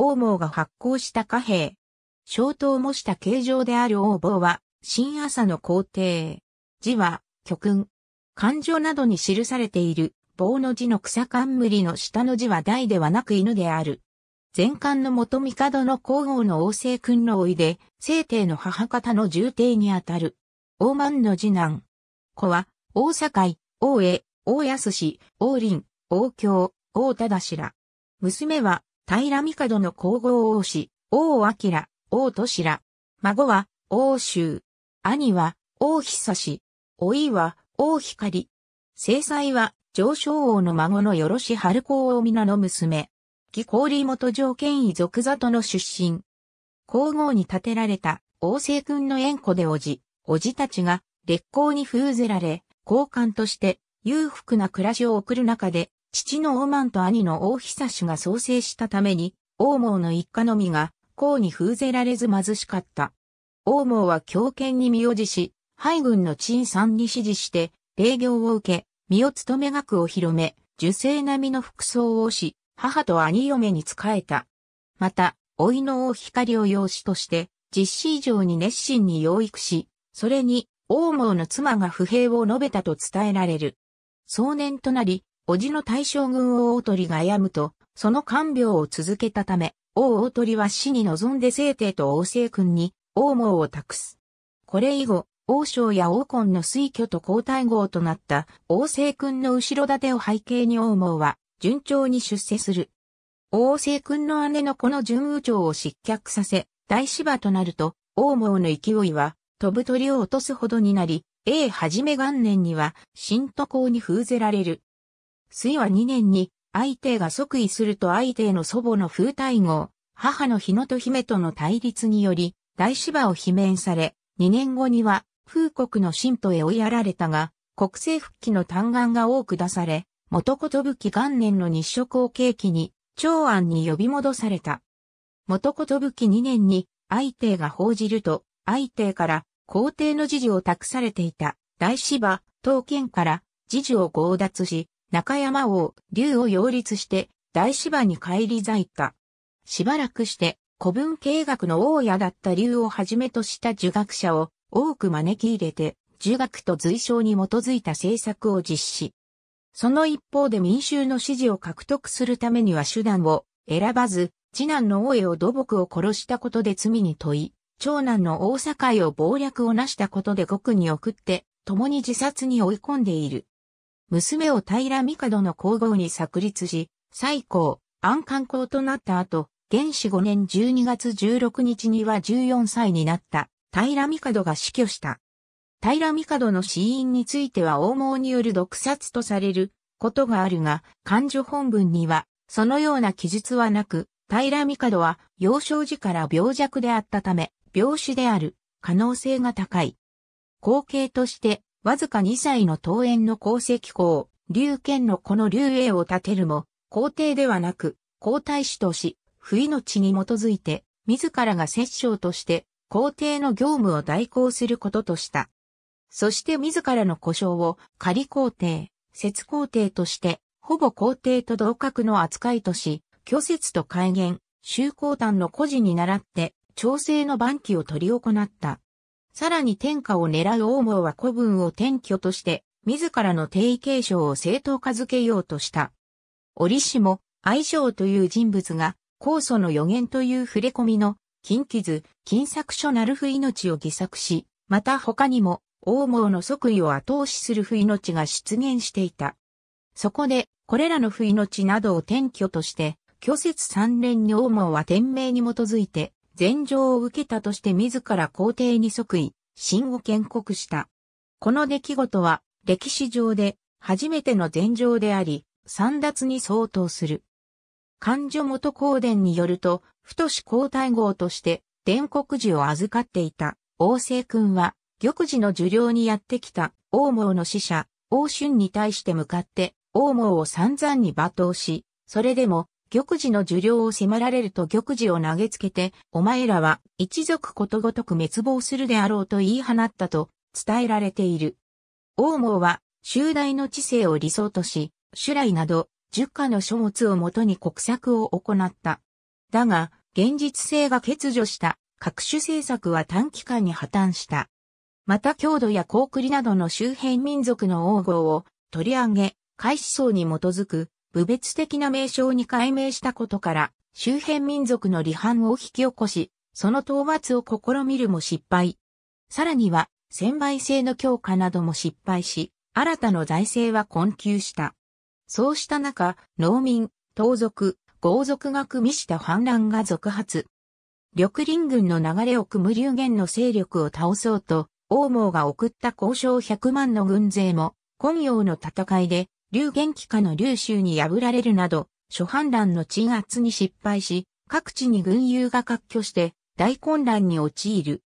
王毛が発行した貨幣。消灯模した形状である王房は、新朝の皇帝。字は、巨君。漢字などに記されている、棒の字の草冠の下の字は大ではなく犬である。前漢の元帝の皇后の王政君のおいで、聖帝の母方の重帝にあたる。王万の次男。子は、大堺、大江、大安氏、王林、王京、王忠ら。娘は、平帝の皇后王子、王明、王と白。孫は、王州。兄は、王久し。老いは、王光。正妻は、上昇王の孫のよろし春光王皆の娘。義氷元条件遺族里の出身。皇后に建てられた、王政君の縁故でおじ、おじたちが、烈光に封ぜられ、皇冠として、裕福な暮らしを送る中で、父のオマンと兄の大久志が創生したために、王毛の一家のみが、公に封ぜられず貧しかった。王毛は強権に身を辞し、敗軍の陳さんに指示して、礼業を受け、身を務め学を広め、受精並みの服装をし、母と兄嫁に仕えた。また、老いのカ光を養子として、実施以上に熱心に養育し、それに、王毛の妻が不平を述べたと伝えられる。壮年となり、叔父の大将軍王大鳥が病むと、その看病を続けたため、王大鳥は死に臨んで聖帝と王政君に王網を託す。これ以後、王将や王根の推挙と交代号となった王政君の後ろ盾を背景に王網は順調に出世する。王政君の姉のこの順右長を失脚させ、大芝となると、王網の勢いは飛ぶ鳥を落とすほどになり、永はじめ元年には、新都校に封ぜられる。水は2年に、相手が即位すると相手の祖母の風太号、母の日野と姫との対立により、大芝を罷免され、2年後には、風国の神徒へ追いやられたが、国政復帰の嘆願が多く出され、元ことぶき元年の日食を契機に、長安に呼び戻された。元ことぶき2年に、相手が報じると、相手から皇帝の事事を託されていた、大芝、刀剣から、事事を強奪し、中山王、竜を擁立して、大芝に帰り咲いた。しばらくして、古文経学の王屋だった竜をはじめとした儒学者を多く招き入れて、儒学と随章に基づいた政策を実施。その一方で民衆の支持を獲得するためには手段を選ばず、次男の王江を土木を殺したことで罪に問い、長男の大へを謀略をなしたことで国に送って、共に自殺に追い込んでいる。娘を平帝の皇后に作立し、最高、安官公となった後、元始5年12月16日には14歳になった平帝が死去した。平帝の死因については王毛による毒殺とされることがあるが、漢字本文には、そのような記述はなく、平帝は幼少時から病弱であったため、病死である可能性が高い。後継としてわずか2歳の桃園の功績校、龍剣のこの龍栄を立てるも、皇帝ではなく、皇太子とし、不意の地に基づいて、自らが摂政として、皇帝の業務を代行することとした。そして自らの故障を仮皇帝、節皇帝として、ほぼ皇帝と同格の扱いとし、虚説と改元、修皇丹の故事に倣って、調整の晩期を取り行った。さらに天下を狙う王毛は古文を転居として、自らの定位継承を正当化づけようとした。折しも、愛称という人物が、酵素の予言という触れ込みの、近傷、近作書なる不命を偽作し、また他にも、王毛の即位を後押しする不命が出現していた。そこで、これらの不命などを転居として、虚説三連に王毛は天命に基づいて、禅譲を受けたとして自ら皇帝に即位、神を建国した。この出来事は歴史上で初めての禅譲であり、三奪に相当する。勘女元公殿によると、太子皇太后として伝国寺を預かっていた王政君は、玉寺の受領にやってきた王毛の使者、王春に対して向かって王毛を散々に罵倒し、それでも玉児の受領を迫られると玉児を投げつけて、お前らは一族ことごとく滅亡するであろうと言い放ったと伝えられている。王毛は、集大の知性を理想とし、修来など、十家の書物をもとに国策を行った。だが、現実性が欠如した各種政策は短期間に破綻した。また郷土や高栗などの周辺民族の王号を取り上げ、開始層に基づく部別的な名称に改名したことから、周辺民族の離反を引き起こし、その討伐を試みるも失敗。さらには、専売制の強化なども失敗し、新たな財政は困窮した。そうした中、農民、盗賊、豪族が組みした反乱が続発。緑林軍の流れを組む流言の勢力を倒そうと、王毛が送った交渉100万の軍勢も、今陽の戦いで劉元気下の劉州に破られるなど、諸反乱の鎮圧に失敗し、各地に軍友が割拠して、大混乱に陥る。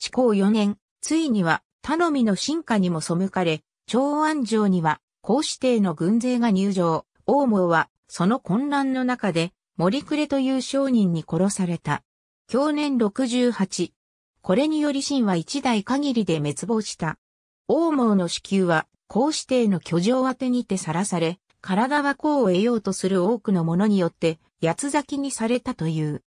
至高4年、ついには、頼みの進化にも背かれ、長安城には、孔子帝の軍勢が入城、王毛は、その混乱の中で、森暮という商人に殺された。去年68。これにより秦は一代限りで滅亡した。王毛の子宮は、公子定の居城宛てにてさらされ、体は功を得ようとする多くの者によって、八つ咲きにされたという。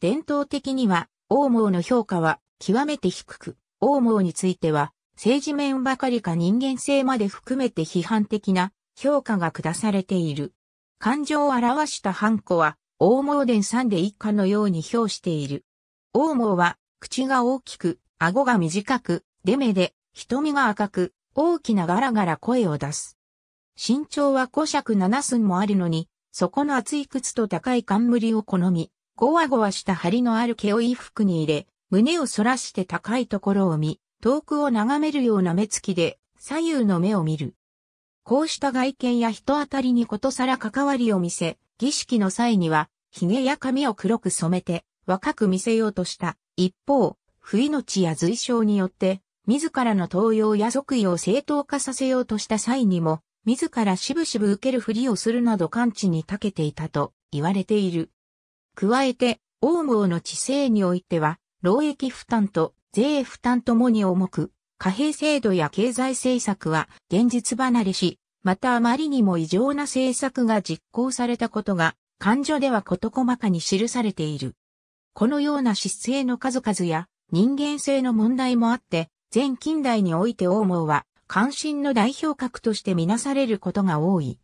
伝統的には、王毛の評価は極めて低く、王毛については、政治面ばかりか人間性まで含めて批判的な評価が下されている。感情を表したハンコは、王毛伝三で一家のように評している。王毛は、口が大きく、顎が短く、出目で、瞳が赤く、大きなガラガラ声を出す。身長は5尺7寸もあるのに、底の厚い靴と高い冠を好み、ゴワゴワした針のある毛を衣服に入れ、胸を反らして高いところを見、遠くを眺めるような目つきで、左右の目を見る。こうした外見や人当たりにことさら関わりを見せ、儀式の際には、髭や髪を黒く染めて、若く見せようとした。一方、不意の地や随象によって、自らの登用や即位を正当化させようとした際にも、自らしぶしぶ受けるふりをするなど感知に長けていたと言われている。加えて、王毛の知性においては、労役負担と税負担ともに重く、貨幣制度や経済政策は現実離れし、またあまりにも異常な政策が実行されたことが、感情では事細かに記されている。このような失勢の数々や人間性の問題もあって、全近代において王毛は、関心の代表格としてみなされることが多い。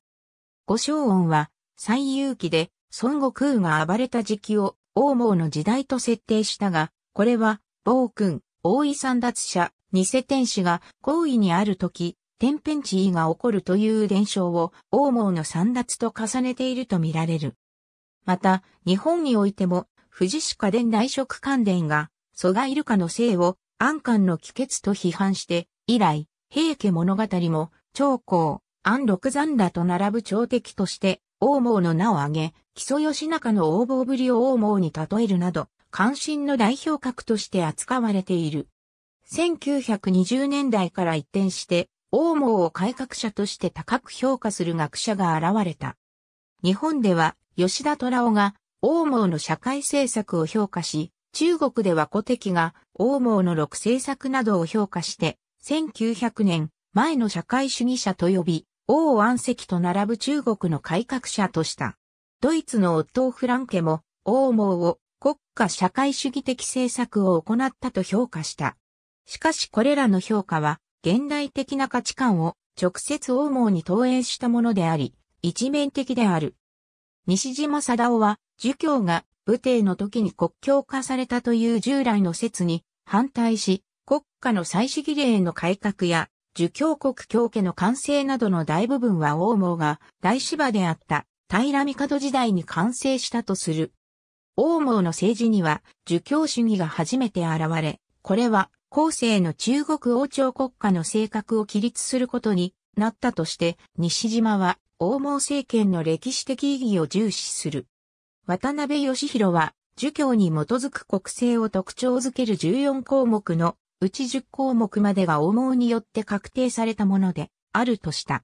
五章音は、最有期で、孫悟空が暴れた時期を、王毛の時代と設定したが、これは、暴君、大井三奪者、偽天使が行為にある時、天変地異が起こるという伝承を、王毛の三奪と重ねているとみられる。また、日本においても、富士鹿伝大食関伝が、蘇我イルカの姓を安官の帰結と批判して、以来、平家物語も、長江、安禄山らと並ぶ朝敵として、王毛の名を挙げ、木曽義仲の横暴ぶりを王毛に例えるなど、関心の代表格として扱われている。1920年代から一転して、王毛を改革者として高く評価する学者が現れた。日本では、吉田虎夫が、王毛の社会政策を評価し、中国では古敵が、王毛の六政策などを評価して、1900年、前の社会主義者と呼び、王安石と並ぶ中国の改革者とした。ドイツのオットー・フランケも、王毛を国家社会主義的政策を行ったと評価した。しかしこれらの評価は、現代的な価値観を直接王毛に投影したものであり、一面的である。西島貞夫は、儒教が武帝の時に国境化されたという従来の説に反対し、国家の祭祀儀礼の改革や、儒教国教家の完成などの大部分は王毛が大芝であった平帝時代に完成したとする。王毛の政治には儒教主義が初めて現れ、これは後世の中国王朝国家の性格を起立することになったとして、西島は王毛政権の歴史的意義を重視する。渡辺義弘は、儒教に基づく国政を特徴づける14項目のうち10項目までが王網によって確定されたものであるとした。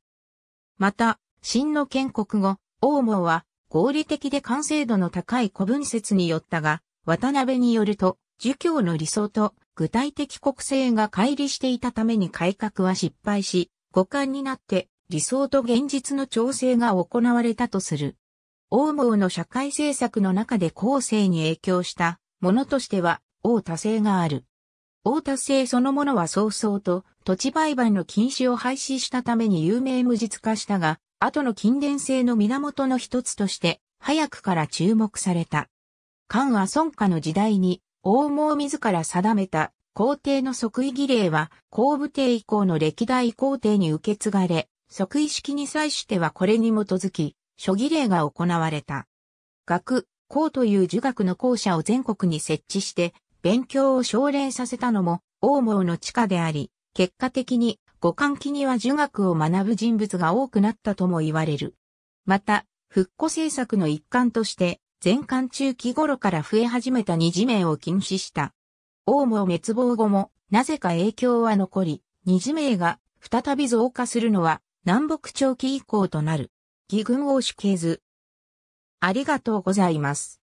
また、真の建国後、王網は合理的で完成度の高い古文説によったが、渡辺によると、儒教の理想と具体的国政が乖離していたために改革は失敗し、五感になって理想と現実の調整が行われたとする。王毛の社会政策の中で後世に影響したものとしては、王多生がある。王多生そのものは早々と土地売買の禁止を廃止したために有名無実化したが、後の近伝性の源の一つとして、早くから注目された。漢は孫家の時代に、王毛自ら定めた皇帝の即位儀礼は、皇武帝以降の歴代皇帝に受け継がれ、即位式に際してはこれに基づき、諸儀礼が行われた。学、校という儒学の校舎を全国に設置して、勉強を奨励させたのも、王毛の地下であり、結果的に、五感期には儒学を学ぶ人物が多くなったとも言われる。また、復古政策の一環として、全漢中期頃から増え始めた二次名を禁止した。王毛滅亡後も、なぜか影響は残り、二次名が再び増加するのは、南北長期以降となる。義軍を主けず。ありがとうございます。